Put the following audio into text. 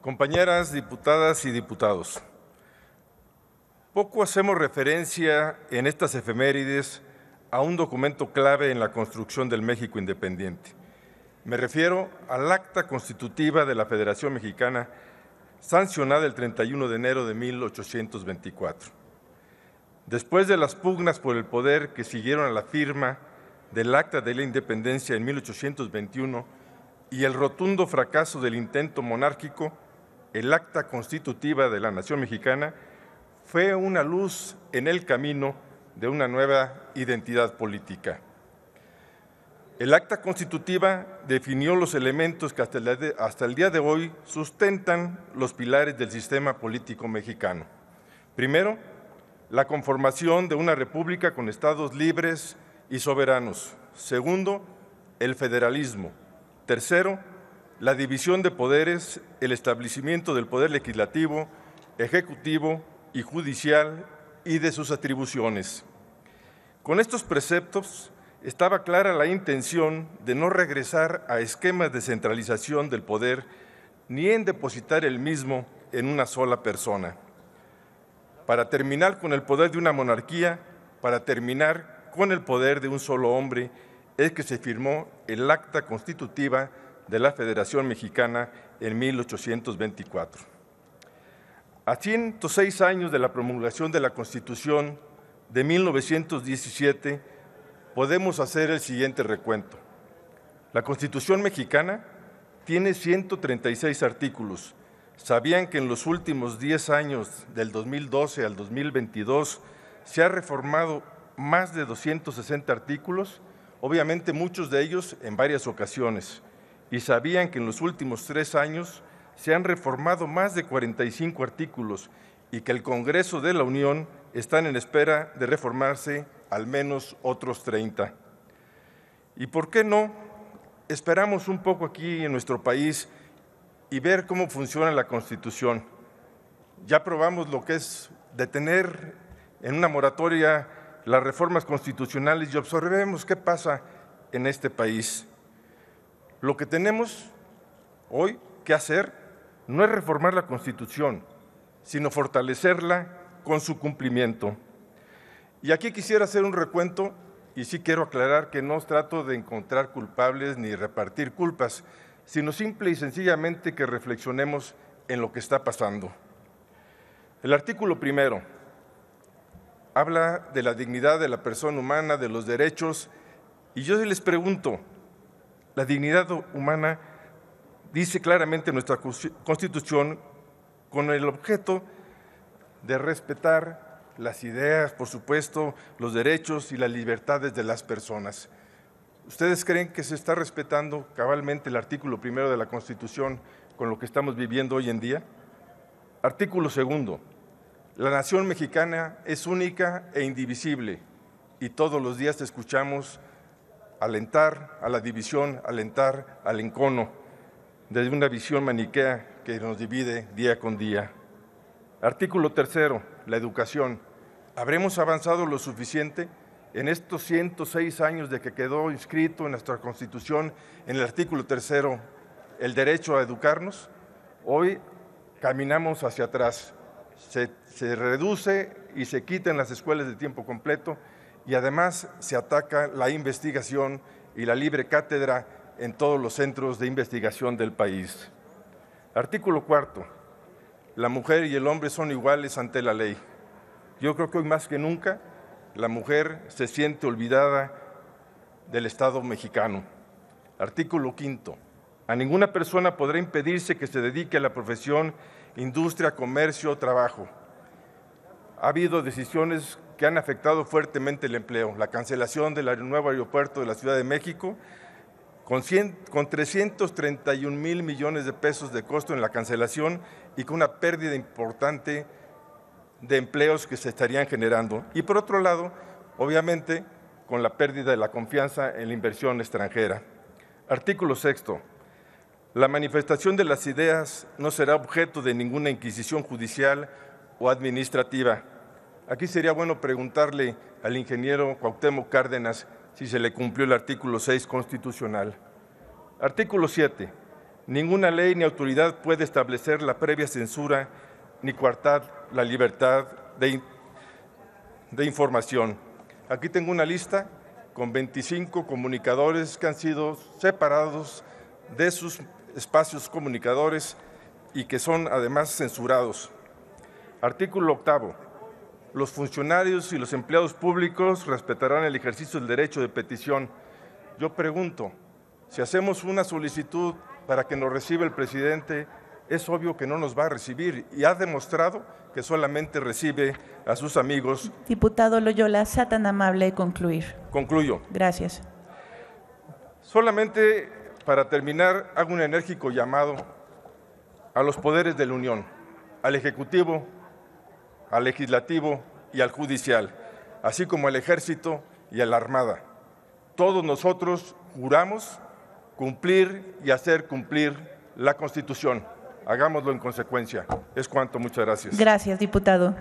compañeras diputadas y diputados, poco hacemos referencia en estas efemérides a un documento clave en la construcción del México independiente. Me refiero al acta constitutiva de la Federación Mexicana, sancionada el 31 de enero de 1824. Después de las pugnas por el poder que siguieron a la firma del Acta de la Independencia en 1821 y el rotundo fracaso del intento monárquico, el acta constitutiva de la Nación Mexicana, fue una luz en el camino de una nueva identidad política. El acta constitutiva definió los elementos que hasta el, día de hoy sustentan los pilares del sistema político mexicano. Primero, la conformación de una república con estados libres y soberanos. Segundo, el federalismo. Tercero, la división de poderes, el establecimiento del poder legislativo, ejecutivo y judicial y de sus atribuciones. Con estos preceptos estaba clara la intención de no regresar a esquemas de centralización del poder ni en depositar el mismo en una sola persona. Para terminar con el poder de una monarquía, para terminar con el poder de un solo hombre, es que se firmó el acta constitutiva de la Federación Mexicana en 1824. A 106 años de la promulgación de la Constitución de 1917, podemos hacer el siguiente recuento. La Constitución mexicana tiene 136 artículos. ¿Sabían que en los últimos 10 años, del 2012 al 2022, se ha reformado más de 260 artículos? Obviamente muchos de ellos en varias ocasiones y sabían que en los últimos tres años se han reformado más de 45 artículos y que el Congreso de la Unión está en espera de reformarse al menos otros 30. ¿Y por qué no? Esperamos un poco aquí en nuestro país y ver cómo funciona la Constitución. Ya probamos lo que es detener en una moratoria las reformas constitucionales y observemos qué pasa en este país. Lo que tenemos hoy que hacer no es reformar la Constitución, sino fortalecerla con su cumplimiento. Y aquí quisiera hacer un recuento y sí quiero aclarar que no trato de encontrar culpables ni repartir culpas, sino simple y sencillamente que reflexionemos en lo que está pasando. El artículo primero habla de la dignidad de la persona humana, de los derechos, y yo les pregunto, la dignidad humana dice claramente nuestra Constitución con el objeto de respetar las ideas, por supuesto, los derechos y las libertades de las personas. ¿Ustedes creen que se está respetando cabalmente el artículo primero de la Constitución con lo que estamos viviendo hoy en día? Artículo segundo. La nación mexicana es única e indivisible y todos los días escuchamos alentar a la división, alentar al encono, desde una visión maniquea que nos divide día con día. Artículo tercero, la educación. ¿Habremos avanzado lo suficiente? en estos 106 años de que quedó inscrito en nuestra Constitución, en el artículo tercero, el derecho a educarnos, hoy caminamos hacia atrás. Se, reduce y se quitan las escuelas de tiempo completo y además se ataca la investigación y la libre cátedra en todos los centros de investigación del país. Artículo cuarto. La mujer y el hombre son iguales ante la ley. Yo creo que hoy más que nunca la mujer se siente olvidada del Estado mexicano. Artículo quinto. A ninguna persona podrá impedirse que se dedique a la profesión, industria, comercio o trabajo ha habido decisiones que han afectado fuertemente el empleo. La cancelación del nuevo aeropuerto de la Ciudad de México, con, 331 mil millones de pesos de costo en la cancelación y con una pérdida importante de empleos que se estarían generando. Y por otro lado, obviamente, con la pérdida de la confianza en la inversión extranjera. Artículo sexto. La manifestación de las ideas no será objeto de ninguna inquisición judicial o administrativa. Aquí sería bueno preguntarle al ingeniero Cuauhtémoc Cárdenas si se le cumplió el artículo 6 constitucional. Artículo 7. Ninguna ley ni autoridad puede establecer la previa censura ni coartar la libertad de, de información. Aquí tengo una lista con 25 comunicadores que han sido separados de sus espacios comunicadores y que son además censurados. Artículo octavo. Los funcionarios y los empleados públicos respetarán el ejercicio del derecho de petición. Yo pregunto, si hacemos una solicitud para que nos reciba el presidente, es obvio que no nos va a recibir y ha demostrado que solamente recibe a sus amigos. Diputado Loyola, sea tan amable de concluir. Concluyo. Gracias. Solamente para terminar, hago un enérgico llamado a los poderes de la Unión, al Ejecutivo, al legislativo y al judicial, así como al ejército y a la armada. Todos nosotros juramos cumplir y hacer cumplir la Constitución. Hagámoslo en consecuencia. Es cuanto. Muchas gracias. Gracias, diputado.